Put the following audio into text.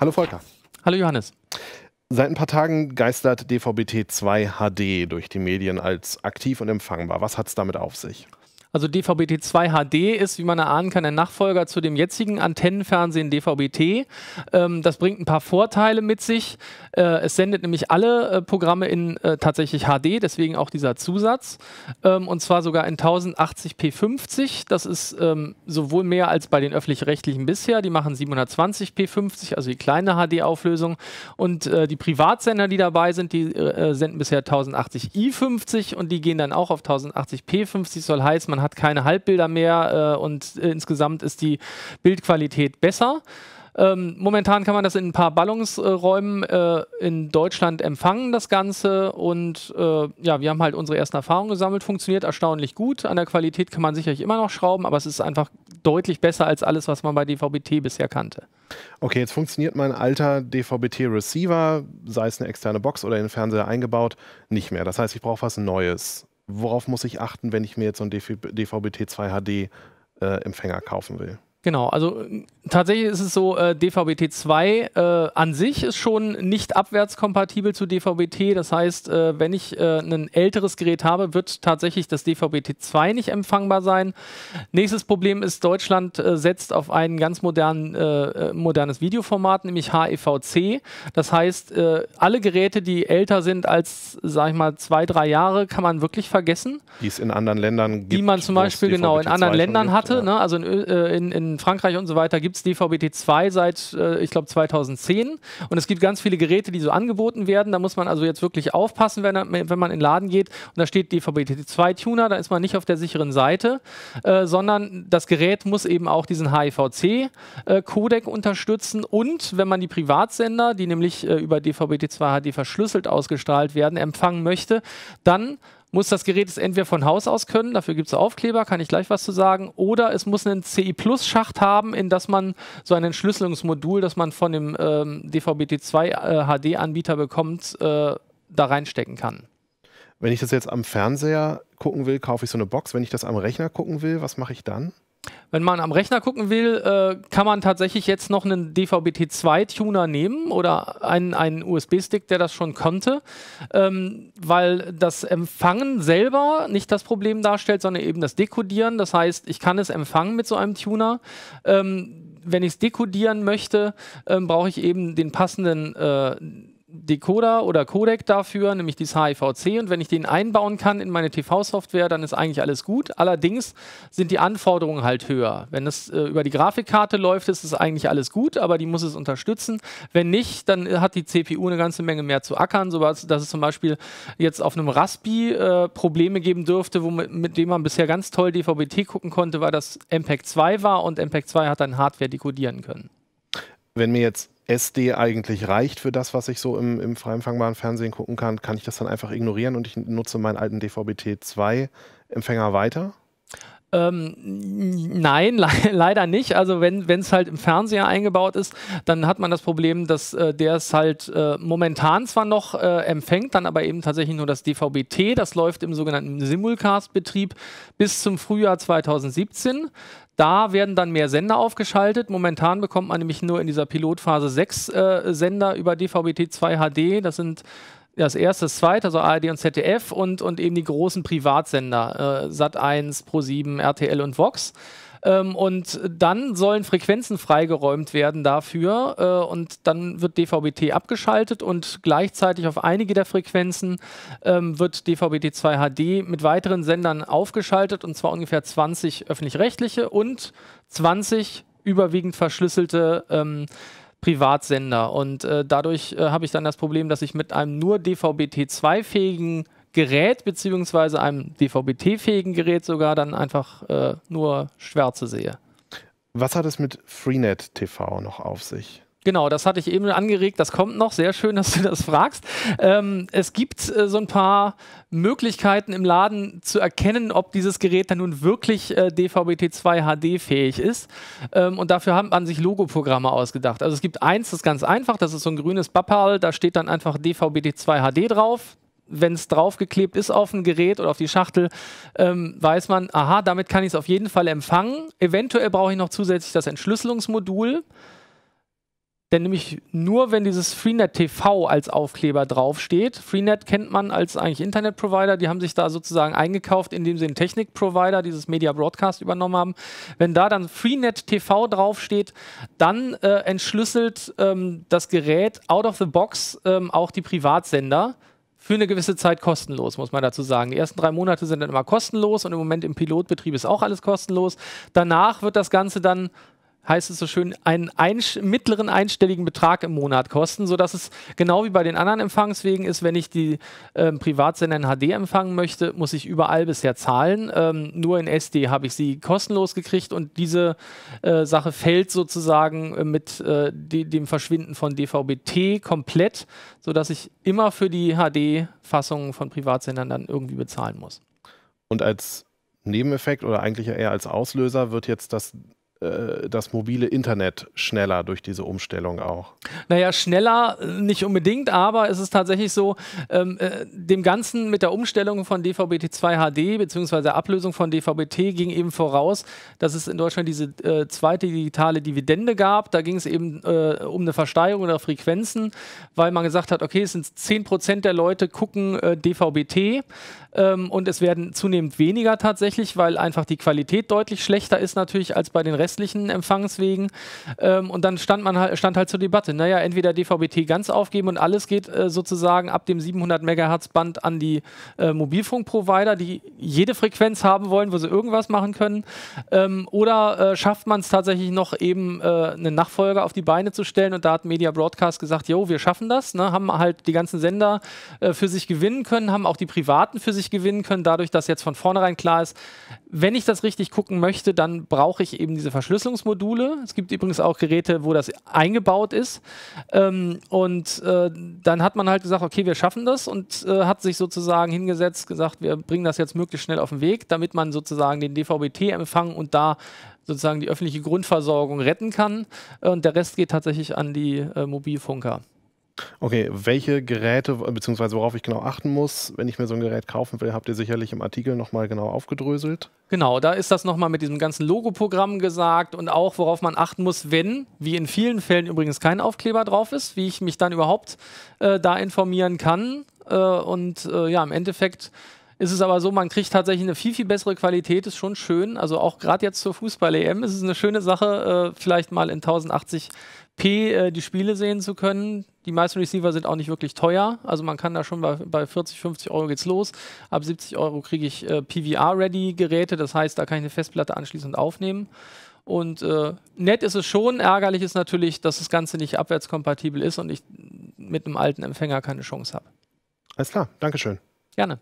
Hallo Volker. Hallo Johannes. Seit ein paar Tagen geistert DVB-T2 HD durch die Medien als aktiv und empfangbar. Was hat es damit auf sich? Also DVB-T2 HD ist, wie man erahnen kann, ein Nachfolger zu dem jetzigen Antennenfernsehen DVB-T. Ähm, das bringt ein paar Vorteile mit sich. Äh, es sendet nämlich alle äh, Programme in äh, tatsächlich HD, deswegen auch dieser Zusatz. Ähm, und zwar sogar in 1080p50. Das ist ähm, sowohl mehr als bei den öffentlich-rechtlichen bisher. Die machen 720p50, also die kleine HD-Auflösung. Und äh, die Privatsender, die dabei sind, die äh, senden bisher 1080i50 und die gehen dann auch auf 1080p50. Soll heißen, man man hat keine Halbbilder mehr äh, und äh, insgesamt ist die Bildqualität besser. Ähm, momentan kann man das in ein paar Ballungsräumen äh, in Deutschland empfangen, das Ganze. Und äh, ja, wir haben halt unsere ersten Erfahrungen gesammelt. Funktioniert erstaunlich gut. An der Qualität kann man sicherlich immer noch schrauben, aber es ist einfach deutlich besser als alles, was man bei DVB-T bisher kannte. Okay, jetzt funktioniert mein alter DVB-T-Receiver, sei es eine externe Box oder in den Fernseher eingebaut, nicht mehr. Das heißt, ich brauche was Neues worauf muss ich achten, wenn ich mir jetzt so einen DVB-T2 HD-Empfänger äh, kaufen will? Genau, also äh, tatsächlich ist es so, äh, DVB-T2 äh, an sich ist schon nicht abwärtskompatibel zu DVB-T. Das heißt, äh, wenn ich äh, ein älteres Gerät habe, wird tatsächlich das DVB-T2 nicht empfangbar sein. Nächstes Problem ist, Deutschland äh, setzt auf ein ganz modernen, modernes Videoformat, nämlich HEVC. Das heißt, alle Geräte, die älter sind als, sag ich mal, zwei, drei Jahre, kann man wirklich vergessen. Die es in anderen Ländern gibt. Die man zum Beispiel genau in anderen Ländern hatte. Ja. Ne? Also in, in, in in Frankreich und so weiter gibt es DVB-T2 seit, äh, ich glaube, 2010. Und es gibt ganz viele Geräte, die so angeboten werden. Da muss man also jetzt wirklich aufpassen, wenn, wenn man in den Laden geht. Und da steht DVB-T2-Tuner, da ist man nicht auf der sicheren Seite, äh, sondern das Gerät muss eben auch diesen HIVC-Codec äh, unterstützen. Und wenn man die Privatsender, die nämlich äh, über DVB-T2 HD verschlüsselt ausgestrahlt werden, empfangen möchte, dann muss das Gerät es entweder von Haus aus können, dafür gibt es Aufkleber, kann ich gleich was zu sagen, oder es muss einen CI-Plus-Schacht haben, in das man so ein Entschlüsselungsmodul, das man von dem ähm, DVB-T2 äh, HD-Anbieter bekommt, äh, da reinstecken kann. Wenn ich das jetzt am Fernseher gucken will, kaufe ich so eine Box. Wenn ich das am Rechner gucken will, was mache ich dann? Wenn man am Rechner gucken will, äh, kann man tatsächlich jetzt noch einen DVB-T2-Tuner nehmen oder einen, einen USB-Stick, der das schon konnte, ähm, weil das Empfangen selber nicht das Problem darstellt, sondern eben das Dekodieren. Das heißt, ich kann es empfangen mit so einem Tuner. Ähm, wenn ich es dekodieren möchte, ähm, brauche ich eben den passenden äh, Decoder oder Codec dafür, nämlich dieses HIVC. Und wenn ich den einbauen kann in meine TV-Software, dann ist eigentlich alles gut. Allerdings sind die Anforderungen halt höher. Wenn es äh, über die Grafikkarte läuft, ist es eigentlich alles gut, aber die muss es unterstützen. Wenn nicht, dann äh, hat die CPU eine ganze Menge mehr zu ackern, so dass es zum Beispiel jetzt auf einem Raspi äh, Probleme geben dürfte, womit, mit dem man bisher ganz toll DVB-T gucken konnte, weil das MPEG 2 war und MPEG 2 hat dann Hardware dekodieren können. Wenn mir jetzt SD eigentlich reicht für das, was ich so im, im frei Fernsehen gucken kann, kann ich das dann einfach ignorieren und ich nutze meinen alten DVB-T2-Empfänger weiter? Ähm, nein, le leider nicht. Also wenn es halt im Fernseher eingebaut ist, dann hat man das Problem, dass äh, der es halt äh, momentan zwar noch äh, empfängt, dann aber eben tatsächlich nur das DVB-T. Das läuft im sogenannten Simulcast-Betrieb bis zum Frühjahr 2017. Da werden dann mehr Sender aufgeschaltet. Momentan bekommt man nämlich nur in dieser Pilotphase sechs äh, Sender über DVB-T2 HD. Das sind das erste, das zweite, also ARD und ZDF und, und eben die großen Privatsender, äh, Sat1, Pro7, RTL und Vox. Ähm, und dann sollen Frequenzen freigeräumt werden dafür äh, und dann wird DVB-T abgeschaltet und gleichzeitig auf einige der Frequenzen ähm, wird DVB-T2 HD mit weiteren Sendern aufgeschaltet und zwar ungefähr 20 öffentlich-rechtliche und 20 überwiegend verschlüsselte ähm, Privatsender. Und äh, dadurch äh, habe ich dann das Problem, dass ich mit einem nur DVB-T2-fähigen Gerät beziehungsweise einem DVB-T-fähigen Gerät sogar dann einfach äh, nur Schwärze sehe. Was hat es mit Freenet TV noch auf sich? Genau, das hatte ich eben angeregt, das kommt noch. Sehr schön, dass du das fragst. Ähm, es gibt äh, so ein paar Möglichkeiten im Laden zu erkennen, ob dieses Gerät dann nun wirklich äh, DVB-T2 HD-fähig ist. Ähm, und dafür haben man sich Logoprogramme ausgedacht. Also es gibt eins, das ist ganz einfach, das ist so ein grünes Bapperl, da steht dann einfach DVB-T2 HD drauf wenn es draufgeklebt ist auf ein Gerät oder auf die Schachtel, ähm, weiß man, aha, damit kann ich es auf jeden Fall empfangen. Eventuell brauche ich noch zusätzlich das Entschlüsselungsmodul. Denn nämlich nur, wenn dieses Freenet TV als Aufkleber draufsteht, Freenet kennt man als eigentlich Internetprovider, die haben sich da sozusagen eingekauft, indem sie einen Technikprovider, dieses Media Broadcast übernommen haben. Wenn da dann Freenet TV draufsteht, dann äh, entschlüsselt ähm, das Gerät out of the box ähm, auch die Privatsender für eine gewisse Zeit kostenlos, muss man dazu sagen. Die ersten drei Monate sind dann immer kostenlos und im Moment im Pilotbetrieb ist auch alles kostenlos. Danach wird das Ganze dann heißt es so schön, einen ein, mittleren einstelligen Betrag im Monat kosten, sodass es genau wie bei den anderen Empfangswegen ist, wenn ich die ähm, Privatsender in HD empfangen möchte, muss ich überall bisher zahlen. Ähm, nur in SD habe ich sie kostenlos gekriegt und diese äh, Sache fällt sozusagen äh, mit äh, de dem Verschwinden von DVB-T komplett, sodass ich immer für die HD-Fassungen von Privatsendern dann irgendwie bezahlen muss. Und als Nebeneffekt oder eigentlich eher als Auslöser wird jetzt das äh, das mobile Internet schneller durch diese Umstellung auch? Naja, schneller äh, nicht unbedingt, aber es ist tatsächlich so, ähm, äh, dem Ganzen mit der Umstellung von DVB-T2 HD bzw. Ablösung von DVB-T ging eben voraus, dass es in Deutschland diese äh, zweite digitale Dividende gab. Da ging es eben äh, um eine Versteigerung der Frequenzen, weil man gesagt hat, okay, es sind 10% der Leute gucken äh, DVB-T ähm, und es werden zunehmend weniger tatsächlich, weil einfach die Qualität deutlich schlechter ist natürlich als bei den Rest restlichen Empfangswegen. Ähm, und dann stand man halt, stand halt zur Debatte, naja, entweder DVB-T ganz aufgeben und alles geht äh, sozusagen ab dem 700 Megahertz Band an die äh, Mobilfunkprovider, die jede Frequenz haben wollen, wo sie irgendwas machen können. Ähm, oder äh, schafft man es tatsächlich noch eben äh, einen Nachfolger auf die Beine zu stellen? Und da hat Media Broadcast gesagt, jo, wir schaffen das, ne? haben halt die ganzen Sender äh, für sich gewinnen können, haben auch die Privaten für sich gewinnen können, dadurch, dass jetzt von vornherein klar ist, wenn ich das richtig gucken möchte, dann brauche ich eben diese Verstärkung. Verschlüsselungsmodule. Es gibt übrigens auch Geräte, wo das eingebaut ist. Ähm, und äh, dann hat man halt gesagt, okay, wir schaffen das und äh, hat sich sozusagen hingesetzt, gesagt, wir bringen das jetzt möglichst schnell auf den Weg, damit man sozusagen den DVB-T-Empfang und da sozusagen die öffentliche Grundversorgung retten kann. Äh, und der Rest geht tatsächlich an die äh, Mobilfunker. Okay, welche Geräte, beziehungsweise worauf ich genau achten muss, wenn ich mir so ein Gerät kaufen will, habt ihr sicherlich im Artikel nochmal genau aufgedröselt. Genau, da ist das nochmal mit diesem ganzen Logoprogramm gesagt und auch, worauf man achten muss, wenn, wie in vielen Fällen übrigens kein Aufkleber drauf ist, wie ich mich dann überhaupt äh, da informieren kann. Äh, und äh, ja, im Endeffekt ist es aber so, man kriegt tatsächlich eine viel, viel bessere Qualität, ist schon schön. Also auch gerade jetzt zur Fußball-EM ist es eine schöne Sache, äh, vielleicht mal in 1080p äh, die Spiele sehen zu können. Die meisten Receiver sind auch nicht wirklich teuer. Also man kann da schon bei, bei 40, 50 Euro geht's los. Ab 70 Euro kriege ich äh, PVR-Ready-Geräte, das heißt, da kann ich eine Festplatte anschließend aufnehmen. Und äh, nett ist es schon, ärgerlich ist natürlich, dass das Ganze nicht abwärtskompatibel ist und ich mit einem alten Empfänger keine Chance habe. Alles klar, Dankeschön. Gerne.